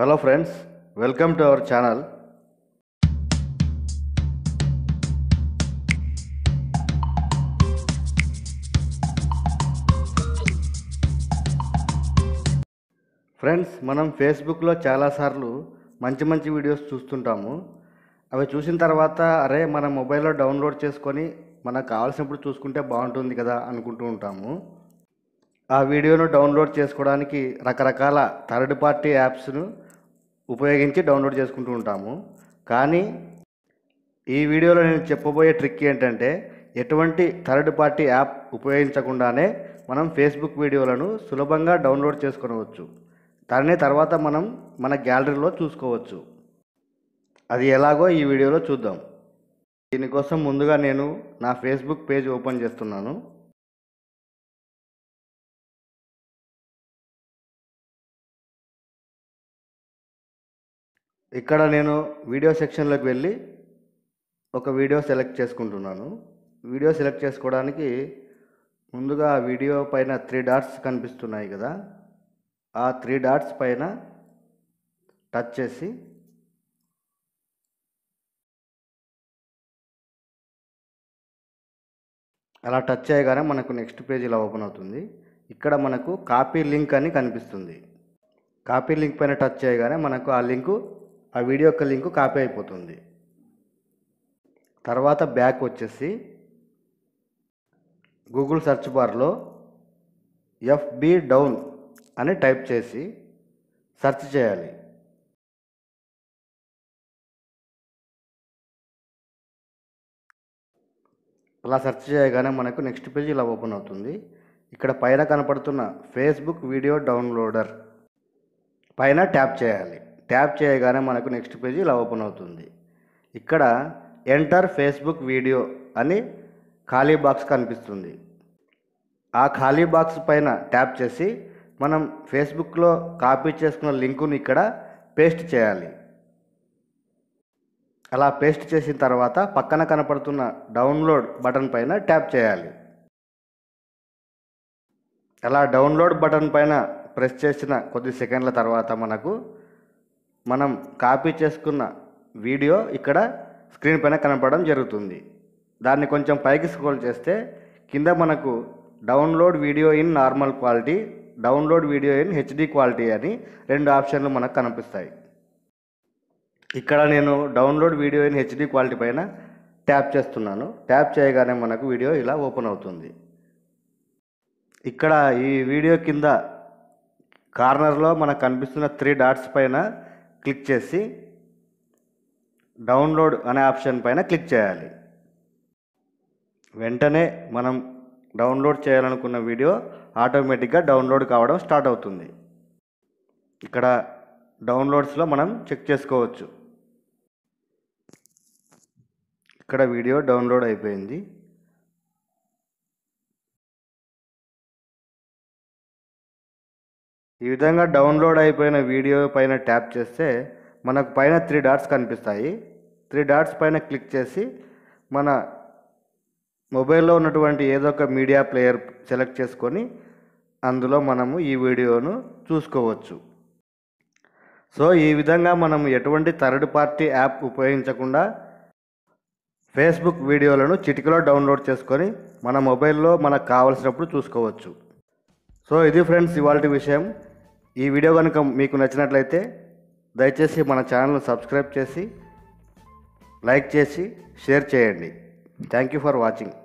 hello friends welcome to our channel friends మనం ఫేస్బుక్లో చాలాసార్లు మంచి మంచి వీడియోస్ చూస్తుంటాము అవి చూసిన తర్వాత అరే మన మొబైల్లో డౌన్లోడ్ చేసుకొని మనకు కావాల్సినప్పుడు చూసుకుంటే బాగుంటుంది కదా అనుకుంటూ ఉంటాము ఆ వీడియోను డౌన్లోడ్ చేసుకోవడానికి రకరకాల థర్డ్ పార్టీ యాప్స్ను ఉపయోగించి డౌన్లోడ్ చేసుకుంటూ ఉంటాము కానీ ఈ వీడియోలో నేను చెప్పబోయే ట్రిక్ ఏంటంటే ఎటువంటి థర్డ్ పార్టీ యాప్ ఉపయోగించకుండానే మనం ఫేస్బుక్ వీడియోలను సులభంగా డౌన్లోడ్ చేసుకోవచ్చు దాన్ని తర్వాత మనం మన గ్యాలరీలో చూసుకోవచ్చు అది ఎలాగో ఈ వీడియోలో చూద్దాం దీనికోసం ముందుగా నేను నా ఫేస్బుక్ పేజ్ ఓపెన్ చేస్తున్నాను ఇక్కడ నేను వీడియో సెక్షన్లోకి వెళ్ళి ఒక వీడియో సెలెక్ట్ చేసుకుంటున్నాను వీడియో సెలెక్ట్ చేసుకోవడానికి ముందుగా ఆ వీడియో పైన త్రీ డాట్స్ కనిపిస్తున్నాయి కదా ఆ త్రీ డాట్స్ పైన టచ్ చేసి అలా టచ్ చేయగానే మనకు నెక్స్ట్ పేజ్ ఇలా ఓపెన్ అవుతుంది ఇక్కడ మనకు కాపీ లింక్ అని కనిపిస్తుంది కాపీ లింక్ పైన టచ్ చేయగానే మనకు ఆ లింకు ఆ వీడియో యొక్క లింకు కాపీ అయిపోతుంది తర్వాత బ్యాక్ వచ్చేసి గూగుల్ సెర్చ్ బార్లో ఎఫ్బి డౌన్ అని టైప్ చేసి సెర్చ్ చేయాలి అలా సెర్చ్ చేయగానే మనకు నెక్స్ట్ పేజ్ ఇలా ఓపెన్ అవుతుంది ఇక్కడ పైన కనపడుతున్న ఫేస్బుక్ వీడియో డౌన్లోడర్ పైన ట్యాప్ చేయాలి ట్యాప్ చేయగానే మనకు నెక్స్ట్ పేజీ ఇలా ఓపెన్ అవుతుంది ఇక్కడ ఎంటర్ ఫేస్బుక్ వీడియో అని ఖాళీ బాక్స్ కనిపిస్తుంది ఆ ఖాళీ బాక్స్ పైన ట్యాప్ చేసి మనం ఫేస్బుక్లో కాపీ చేసుకున్న లింకును ఇక్కడ పేస్ట్ చేయాలి అలా పేస్ట్ చేసిన తర్వాత పక్కన కనపడుతున్న డౌన్లోడ్ బటన్ పైన ట్యాప్ చేయాలి అలా డౌన్లోడ్ బటన్ పైన ప్రెస్ చేసిన కొద్ది సెకండ్ల తర్వాత మనకు మనం కాపీ చేసుకున్న వీడియో ఇక్కడ స్క్రీన్ పైన కనపడడం జరుగుతుంది దాన్ని కొంచెం పైకి స్క్రోల్ చేస్తే కింద మనకు download video in normal quality download video in HD quality అని రెండు ఆప్షన్లు మనకు కనిపిస్తాయి ఇక్కడ నేను download video in HD quality పైన ట్యాప్ చేస్తున్నాను ట్యాప్ చేయగానే మనకు వీడియో ఇలా ఓపెన్ అవుతుంది ఇక్కడ ఈ వీడియో కింద కార్నర్లో మనకు కనిపిస్తున్న త్రీ డాట్స్ పైన క్లిక్ చేసి డౌన్లోడ్ అనే ఆప్షన్ పైన క్లిక్ చేయాలి వెంటనే మనం డౌన్లోడ్ చేయాలనుకున్న వీడియో ఆటోమేటిక్గా డౌన్లోడ్ కావడం స్టార్ట్ అవుతుంది ఇక్కడ డౌన్లోడ్స్లో మనం చెక్ చేసుకోవచ్చు ఇక్కడ వీడియో డౌన్లోడ్ అయిపోయింది ఈ విధంగా డౌన్లోడ్ అయిపోయిన వీడియో పైన ట్యాప్ చేస్తే మనకు పైన త్రీ డాట్స్ కనిపిస్తాయి త్రీ డాట్స్ పైన క్లిక్ చేసి మన మొబైల్లో ఉన్నటువంటి ఏదో ఒక మీడియా ప్లేయర్ సెలెక్ట్ చేసుకొని అందులో మనము ఈ వీడియోను చూసుకోవచ్చు సో ఈ విధంగా మనం ఎటువంటి థర్డ్ పార్టీ యాప్ ఉపయోగించకుండా ఫేస్బుక్ వీడియోలను చిటికలో డౌన్లోడ్ చేసుకొని మన మొబైల్లో మనకు కావలసినప్పుడు చూసుకోవచ్చు సో ఇది ఫ్రెండ్స్ ఇవాళ విషయం ఈ వీడియో కనుక మీకు నచ్చినట్లయితే దయచేసి మన ఛానల్ను సబ్స్క్రైబ్ చేసి లైక్ చేసి షేర్ చేయండి థ్యాంక్ యూ ఫర్ వాచింగ్